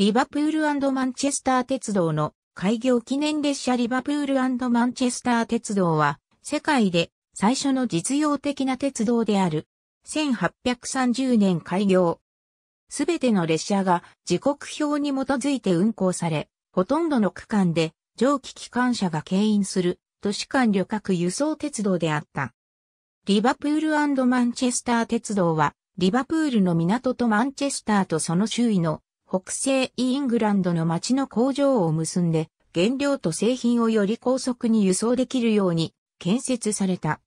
リバプールマンチェスター鉄道の開業記念列車リバプールマンチェスター鉄道は世界で最初の実用的な鉄道である。1830年開業。すべての列車が時刻表に基づいて運行され、ほとんどの区間で蒸気機関車が牽引する都市間旅客輸送鉄道であった。リバプールマンチェスター鉄道は、リバプールの港とマンチェスターとその周囲の北西イングランドの町の工場を結んで、原料と製品をより高速に輸送できるように建設された。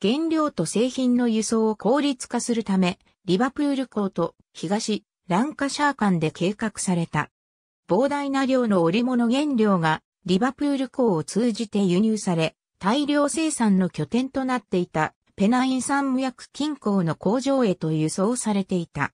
原料と製品の輸送を効率化するため、リバプール港と東ランカシャー間で計画された。膨大な量の織物原料がリバプール港を通じて輸入され、大量生産の拠点となっていたペナイン山脈近郊の工場へと輸送されていた。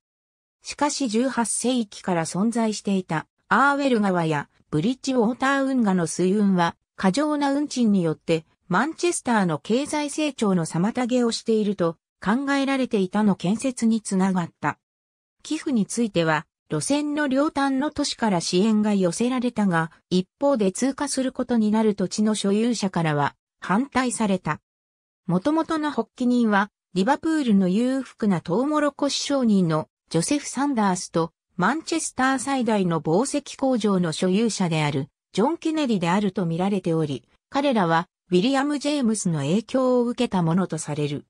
しかし18世紀から存在していたアーウェル川やブリッジウォーター運河の水運は過剰な運賃によってマンチェスターの経済成長の妨げをしていると考えられていたの建設につながった。寄付については路線の両端の都市から支援が寄せられたが、一方で通過することになる土地の所有者からは反対された。元々の発起人は、リバプールの裕福なトウモロコシ商人のジョセフ・サンダースと、マンチェスター最大の紡績工場の所有者である、ジョン・ケネリであると見られており、彼らは、ウィリアム・ジェームスの影響を受けたものとされる。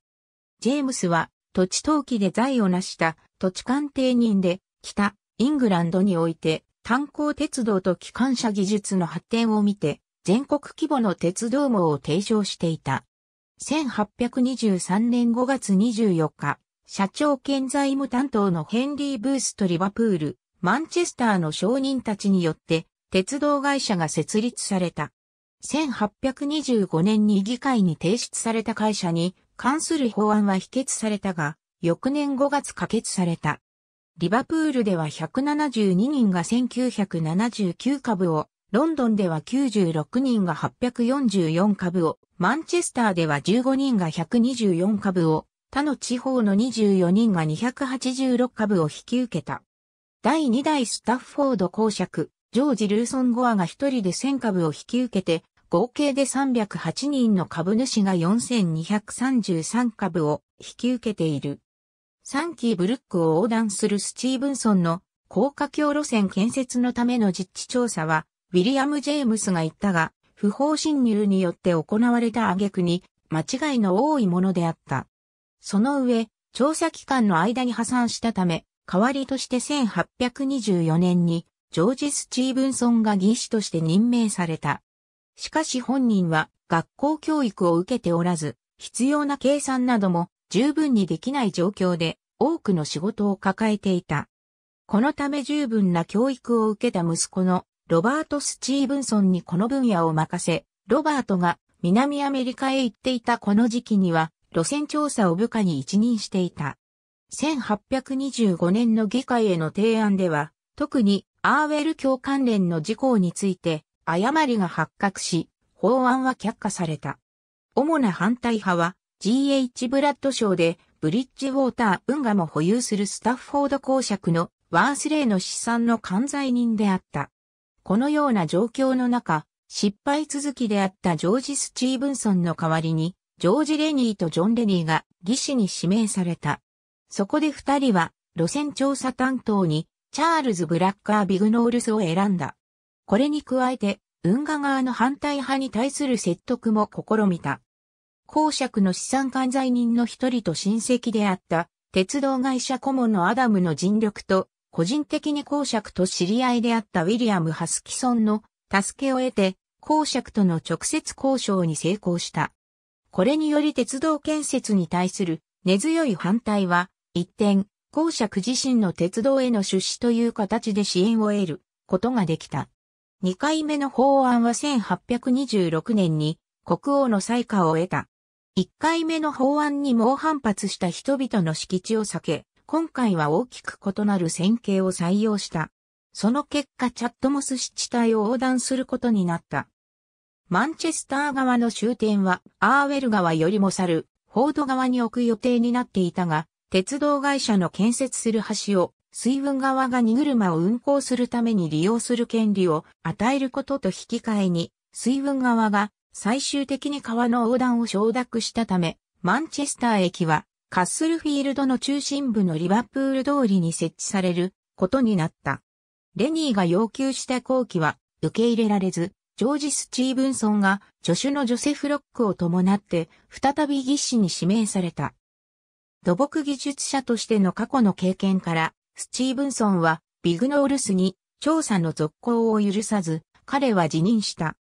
ジェームスは、土地登記で財を成した土地鑑定人で、北、イングランドにおいて、炭鉱鉄道と機関車技術の発展を見て、全国規模の鉄道網を提唱していた。1823年5月24日、社長兼財務担当のヘンリー・ブースとリバプール、マンチェスターの商人たちによって、鉄道会社が設立された。1825年に議会に提出された会社に関する法案は否決されたが、翌年5月可決された。リバプールでは172人が1979株を、ロンドンでは96人が844株を、マンチェスターでは15人が124株を、他の地方の24人が286株を引き受けた。第2代スタッフォード公爵、ジョージ・ルーソン・ゴアが一人で1000株を引き受けて、合計で308人の株主が4233株を引き受けている。サンキーブルックを横断するスチーブンソンの高架橋路線建設のための実地調査は、ウィリアム・ジェームスが言ったが、不法侵入によって行われた挙句に、間違いの多いものであった。その上、調査機関の間に破産したため、代わりとして1824年に、ジョージ・スチーブンソンが技師として任命された。しかし本人は学校教育を受けておらず、必要な計算なども十分にできない状況で多くの仕事を抱えていた。このため十分な教育を受けた息子のロバート・スチーブンソンにこの分野を任せ、ロバートが南アメリカへ行っていたこの時期には路線調査を部下に一任していた。1825年の議会への提案では、特にアーウェル教関連の事項について誤りが発覚し、法案は却下された。主な反対派は GH ブラッド賞でブリッジウォーター運河も保有するスタッフォード公爵のワースレイの資産の管在人であった。このような状況の中、失敗続きであったジョージ・スチーブンソンの代わりに、ジョージ・レニーとジョン・レニーが技師に指名された。そこで二人は路線調査担当にチャールズ・ブラッカー・ビグノールスを選んだ。これに加えて、運河側の反対派に対する説得も試みた。公爵の資産管財人の一人と親戚であった鉄道会社顧問のアダムの尽力と個人的に公爵と知り合いであったウィリアム・ハスキソンの助けを得て公爵との直接交渉に成功した。これにより鉄道建設に対する根強い反対は、一転、公爵自身の鉄道への出資という形で支援を得ることができた。二回目の法案は1826年に国王の採下を得た。一回目の法案に猛反発した人々の敷地を避け、今回は大きく異なる線形を採用した。その結果チャットモス湿地帯を横断することになった。マンチェスター側の終点はアーウェル川よりも去る、フォード側に置く予定になっていたが、鉄道会社の建設する橋を水分側が荷車を運行するために利用する権利を与えることと引き換えに、水分側が最終的に川の横断を承諾したため、マンチェスター駅はカッスルフィールドの中心部のリバプール通りに設置されることになった。レニーが要求した後期は受け入れられず、ジョージ・スチーブンソンが助手のジョセフ・ロックを伴って再び技師に指名された。土木技術者としての過去の経験から、スチーブンソンはビグノールスに調査の続行を許さず、彼は辞任した。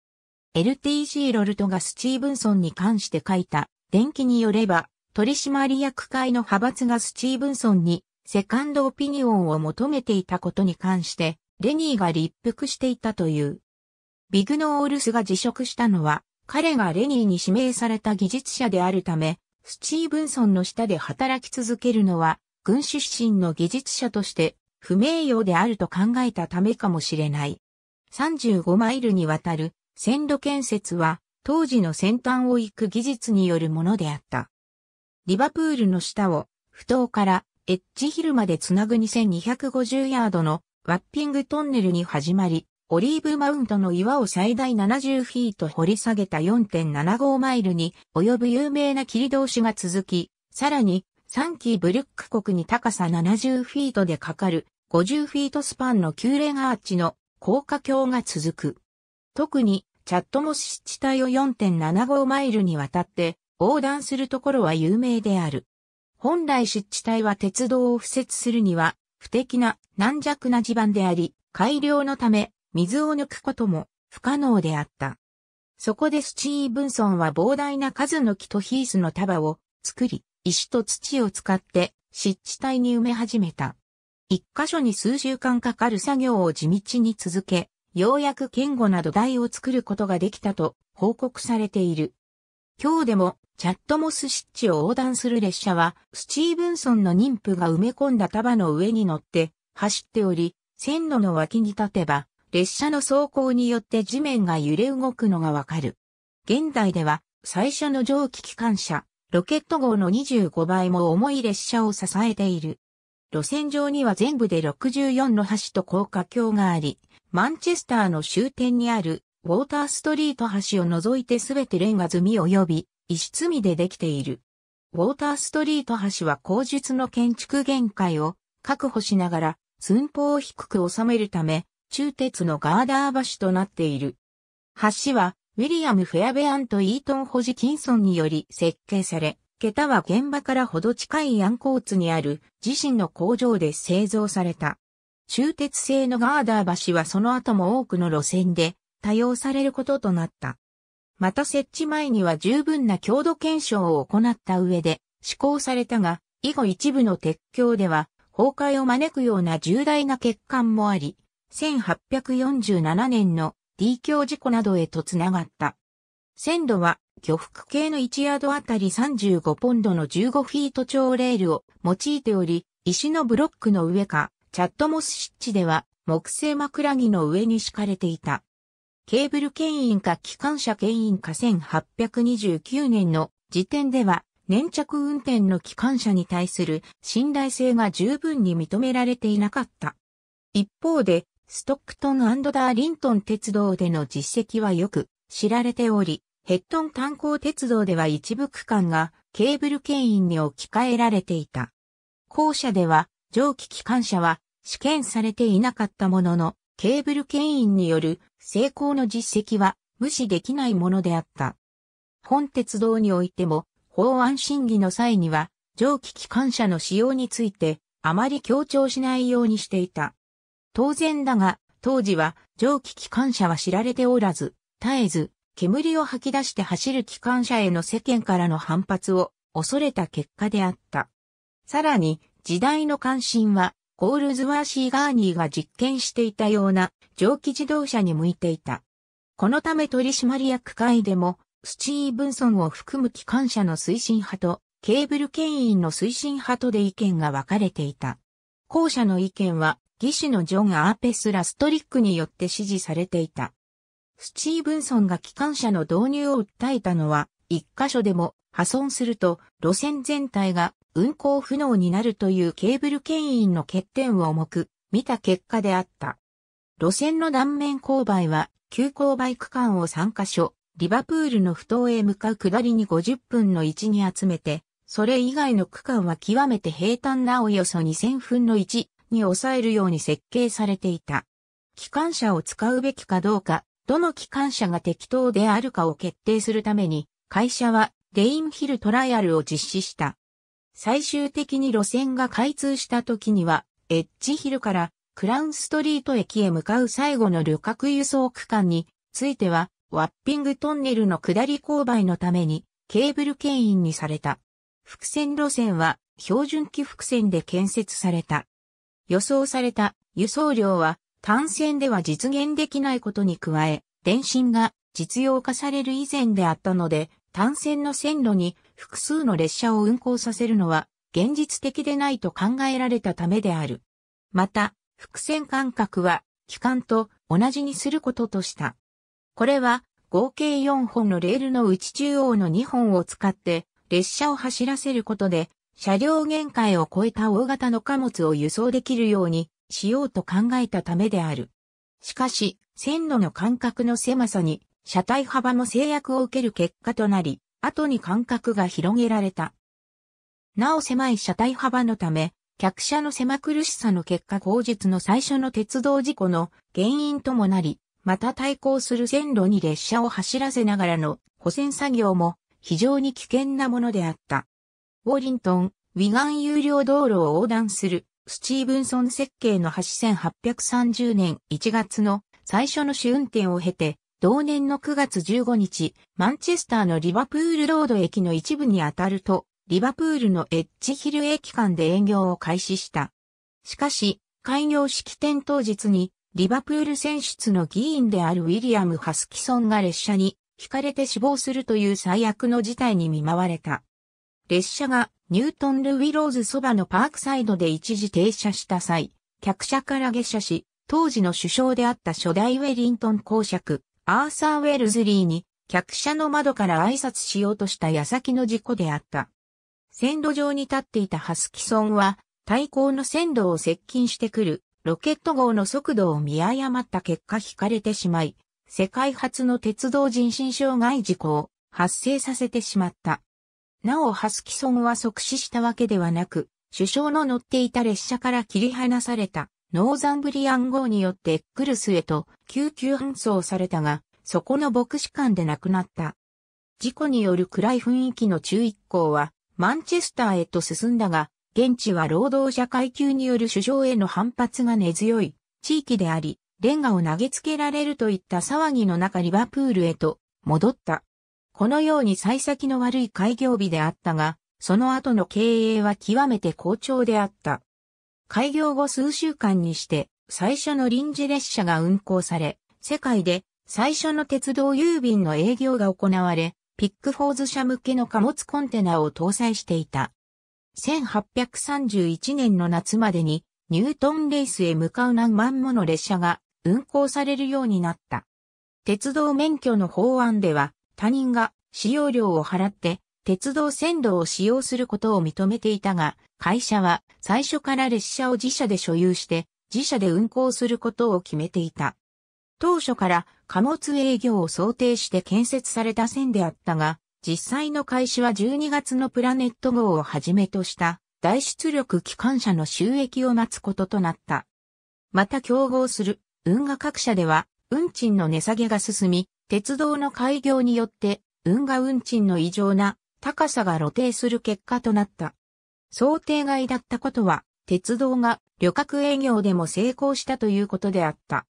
LTG ロルトがスチーブンソンに関して書いた電気によれば、取締役会の派閥がスチーブンソンにセカンドオピニオンを求めていたことに関して、レニーが立腹していたという。ビグノールスが辞職したのは、彼がレニーに指名された技術者であるため、スチーブンソンの下で働き続けるのは、軍出身の技術者として不名誉であると考えたためかもしれない。35マイルにわたる線路建設は当時の先端を行く技術によるものであった。リバプールの下を不当からエッジヒルまでつなぐ2250ヤードのワッピングトンネルに始まり、オリーブマウントの岩を最大70フィート掘り下げた4.75マイルに及ぶ有名な切通しが続き、さらに、サンキーブルック国に高さ70フィートでかかる50フィートスパンの急連アーチの高架橋が続く。特に、チャットモス地帯を4.75マイルにわたって横断するところは有名である。本来湿地帯は鉄道を敷設するには不適な軟弱な地盤であり、改良のため水を抜くことも不可能であった。そこでスチーブンソンは膨大な数の木とヒースの束を作り、石と土を使って湿地帯に埋め始めた。一箇所に数週間かかる作業を地道に続け、ようやく堅固な土台を作ることができたと報告されている。今日でもチャットモス湿地を横断する列車は、スチーブンソンの妊婦が埋め込んだ束の上に乗って走っており、線路の脇に立てば列車の走行によって地面が揺れ動くのがわかる。現代では最初の蒸気機関車、ロケット号の25倍も重い列車を支えている。路線上には全部で64の橋と高架橋があり、マンチェスターの終点にあるウォーターストリート橋を除いてすべてレンガ積み及び石積みでできている。ウォーターストリート橋は工述の建築限界を確保しながら寸法を低く収めるため、中鉄のガーダー橋となっている。橋は、ウィリアム・フェアベアンとイートン・ホジキンソンにより設計され、桁は現場からほど近いヤンコーツにある自身の工場で製造された。中鉄製のガーダー橋はその後も多くの路線で多用されることとなった。また設置前には十分な強度検証を行った上で施行されたが、以後一部の鉄橋では崩壊を招くような重大な欠陥もあり、1847年の D 橋事故などへとつながった。線路は、巨幅系の1ヤードあたり35ポンドの15フィート超レールを用いており、石のブロックの上か、チャットモス湿地では、木製枕木の上に敷かれていた。ケーブル牽引か機関車牽引か1829年の時点では、粘着運転の機関車に対する信頼性が十分に認められていなかった。一方で、ストックトンダーリントン鉄道での実績はよく知られており、ヘッドン炭鉱鉄道では一部区間がケーブル牽引に置き換えられていた。校舎では蒸気機関車は試験されていなかったものの、ケーブル牽引による成功の実績は無視できないものであった。本鉄道においても法案審議の際には蒸気機関車の使用についてあまり強調しないようにしていた。当然だが、当時は蒸気機関車は知られておらず、絶えず煙を吐き出して走る機関車への世間からの反発を恐れた結果であった。さらに、時代の関心は、コールズワーシー・ガーニーが実験していたような蒸気自動車に向いていた。このため取締役会でも、スチーブンソンを含む機関車の推進派と、ケーブル牽引の推進派とで意見が分かれていた。後者の意見は、技師のジョン・アーペス・ラストリックによって支持されていた。スチーブンソンが機関車の導入を訴えたのは、一箇所でも破損すると路線全体が運行不能になるというケーブル牽引の欠点を重く見た結果であった。路線の断面勾配は急勾配区間を3箇所、リバプールの不当へ向かう下りに50分の1に集めて、それ以外の区間は極めて平坦なおよそ2000分の1に抑えるように設計されていた。機関車を使うべきかどうか、どの機関車が適当であるかを決定するために、会社はレインヒルトライアルを実施した。最終的に路線が開通した時には、エッジヒルからクラウンストリート駅へ向かう最後の旅客輸送区間については、ワッピングトンネルの下り勾配のためにケーブル牽引にされた。伏線路線は標準機伏線で建設された。予想された輸送量は単線では実現できないことに加え、電信が実用化される以前であったので、単線の線路に複数の列車を運行させるのは現実的でないと考えられたためである。また、複線間隔は機関と同じにすることとした。これは合計4本のレールのうち中央の2本を使って列車を走らせることで車両限界を超えた大型の貨物を輸送できるようにしようと考えたためである。しかし、線路の間隔の狭さに車体幅も制約を受ける結果となり、後に間隔が広げられた。なお狭い車体幅のため、客車の狭苦しさの結果後述の最初の鉄道事故の原因ともなり、また対抗する線路に列車を走らせながらの補線作業も非常に危険なものであった。ウォリントン、ウィガン有料道路を横断する、スチーブンソン設計の橋1830年1月の最初の試運転を経て、同年の9月15日、マンチェスターのリバプールロード駅の一部にあたると、リバプールのエッジヒル駅間で営業を開始した。しかし、開業式典当日に、リバプール選出の議員であるウィリアム・ハスキソンが列車に、引かれて死亡するという最悪の事態に見舞われた。列車がニュートンル・ウィローズそばのパークサイドで一時停車した際、客車から下車し、当時の首相であった初代ウェリントン公爵、アーサー・ウェルズリーに、客車の窓から挨拶しようとした矢先の事故であった。線路上に立っていたハスキソンは、対向の線路を接近してくる、ロケット号の速度を見誤った結果引かれてしまい、世界初の鉄道人身障害事故を発生させてしまった。なおハスキソンは即死したわけではなく、首相の乗っていた列車から切り離されたノーザンブリアン号によってエックルスへと救急搬送されたが、そこの牧師館で亡くなった。事故による暗い雰囲気の中一行は、マンチェスターへと進んだが、現地は労働者階級による首相への反発が根強い地域であり、レンガを投げつけられるといった騒ぎの中リバプールへと戻った。このように幸先の悪い開業日であったが、その後の経営は極めて好調であった。開業後数週間にして、最初の臨時列車が運行され、世界で最初の鉄道郵便の営業が行われ、ピックフォーズ社向けの貨物コンテナを搭載していた。1831年の夏までにニュートンレースへ向かう何万もの列車が運行されるようになった。鉄道免許の法案では他人が使用料を払って鉄道線路を使用することを認めていたが、会社は最初から列車を自社で所有して自社で運行することを決めていた。当初から貨物営業を想定して建設された線であったが、実際の開始は12月のプラネット号をはじめとした大出力機関車の収益を待つこととなった。また競合する運河各社では運賃の値下げが進み、鉄道の開業によって、運河運賃の異常な高さが露呈する結果となった。想定外だったことは、鉄道が旅客営業でも成功したということであった。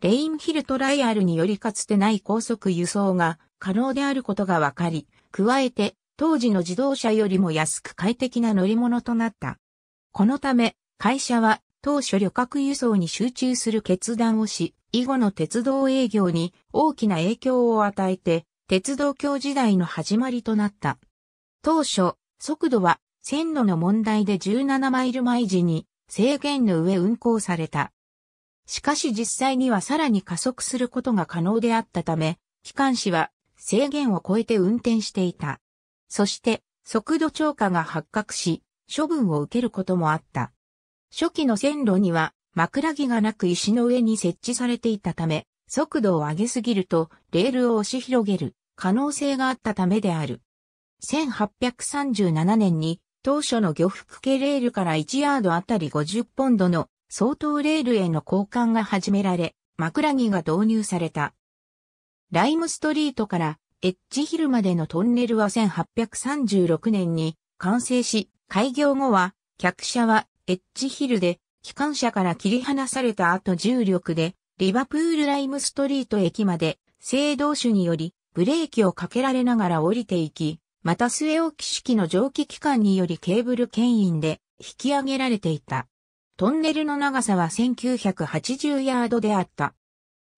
レインヒルトライアルによりかつてない高速輸送が可能であることが分かり、加えて当時の自動車よりも安く快適な乗り物となった。このため、会社は当初旅客輸送に集中する決断をし、以後の鉄道営業に大きな影響を与えて、鉄道橋時代の始まりとなった。当初、速度は線路の問題で17マイル毎時に制限の上運行された。しかし実際にはさらに加速することが可能であったため、機関士は制限を超えて運転していた。そして、速度超過が発覚し、処分を受けることもあった。初期の線路には枕木がなく石の上に設置されていたため、速度を上げすぎるとレールを押し広げる可能性があったためである。1837年に当初の漁服系レールから1ヤードあたり50ポンドの相当レールへの交換が始められ、枕木が導入された。ライムストリートからエッジヒルまでのトンネルは1836年に完成し、開業後は客車はエッジヒルで、機関車から切り離された後重力で、リバプールライムストリート駅まで、制動手により、ブレーキをかけられながら降りていき、また末置き式の蒸気機関によりケーブル牽引で引き上げられていた。トンネルの長さは1980ヤードであった。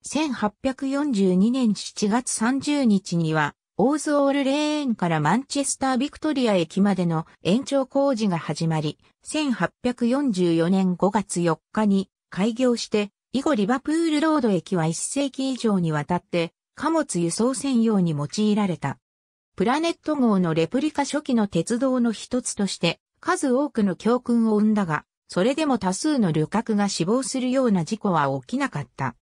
1842年7月30日にはオーズオールレーンからマンチェスター・ビクトリア駅までの延長工事が始まり、1844年5月4日に開業して、以後リバプールロード駅は1世紀以上にわたって、貨物輸送専用に用いられた。プラネット号のレプリカ初期の鉄道の一つとして、数多くの教訓を生んだが、それでも多数の旅客が死亡するような事故は起きなかった。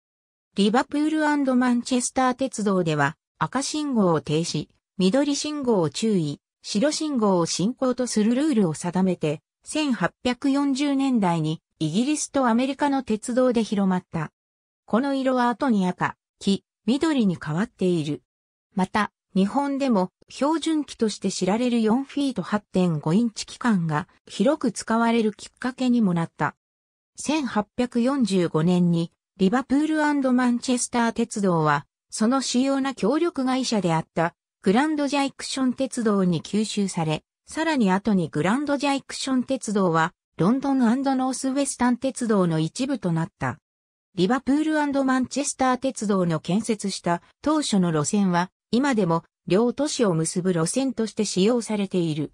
リバプールマンチェスター鉄道では、赤信号を停止、緑信号を注意、白信号を進行とするルールを定めて、1840年代にイギリスとアメリカの鉄道で広まった。この色は後に赤、黄、緑に変わっている。また、日本でも標準機として知られる4フィート8.5インチ機関が広く使われるきっかけにもなった。1845年にリバプールマンチェスター鉄道はその主要な協力会社であったグランドジャイクション鉄道に吸収され、さらに後にグランドジャイクション鉄道はロンドンノースウェスタン鉄道の一部となった。リバプールマンチェスター鉄道の建設した当初の路線は今でも両都市を結ぶ路線として使用されている。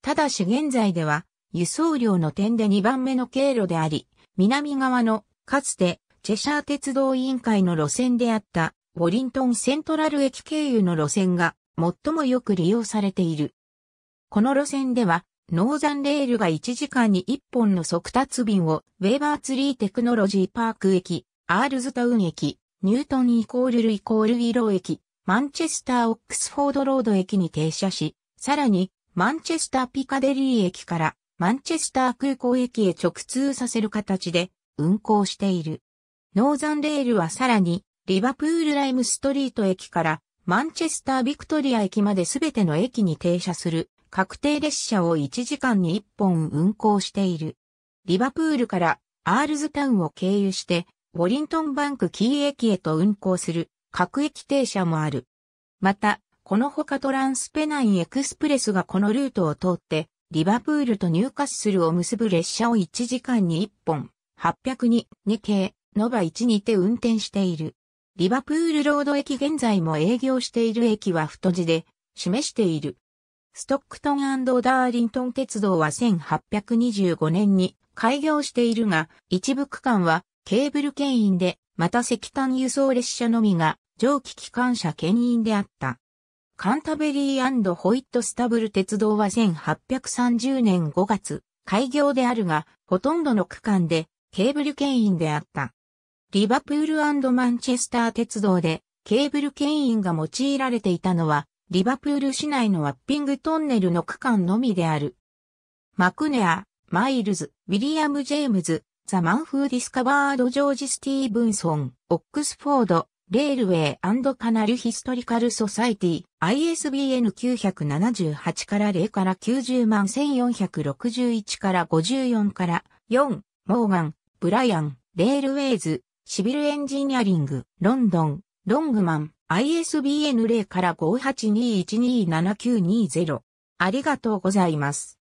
ただし現在では輸送量の点で2番目の経路であり、南側のかつてチェシャー鉄道委員会の路線であったボリントンセントラル駅経由の路線が最もよく利用されている。この路線では、ノーザンレールが1時間に1本の速達便を、ウェーバーツリーテクノロジーパーク駅、アールズタウン駅、ニュートンイコールルイコールウィロー駅、マンチェスターオックスフォードロード駅に停車し、さらに、マンチェスターピカデリー駅から、マンチェスター空港駅へ直通させる形で、運行している。ノーザンレールはさらに、リバプールライムストリート駅からマンチェスタービクトリア駅まで全ての駅に停車する確定列車を1時間に1本運行している。リバプールからアールズタウンを経由してウォリントンバンクキー駅へと運行する各駅停車もある。また、このほかトランスペナインエクスプレスがこのルートを通ってリバプールとニューカッスルを結ぶ列車を1時間に1本802、2系、延ば1にて運転している。リバプールロード駅現在も営業している駅は太字で示している。ストックトンダーリントン鉄道は1825年に開業しているが、一部区間はケーブル牽引で、また石炭輸送列車のみが蒸気機関車牽引であった。カンタベリーホイットスタブル鉄道は1830年5月開業であるが、ほとんどの区間でケーブル牽引であった。リバプールマンチェスター鉄道でケーブル牽引が用いられていたのは、リバプール市内のワッピングトンネルの区間のみである。マクネア、マイルズ、ウィリアム・ジェームズ、ザ・マン・フー・ディスカバード・ジョージ・スティーブンソン、オックスフォード、レールウェイカナル・ヒストリカル・ソサイティ、ISBN 978から0から90万1461から54から4、モーガン、ブライアン、レールウェイズ、シビルエンジニアリング、ロンドン、ロングマン、ISBN 0から582127920。ありがとうございます。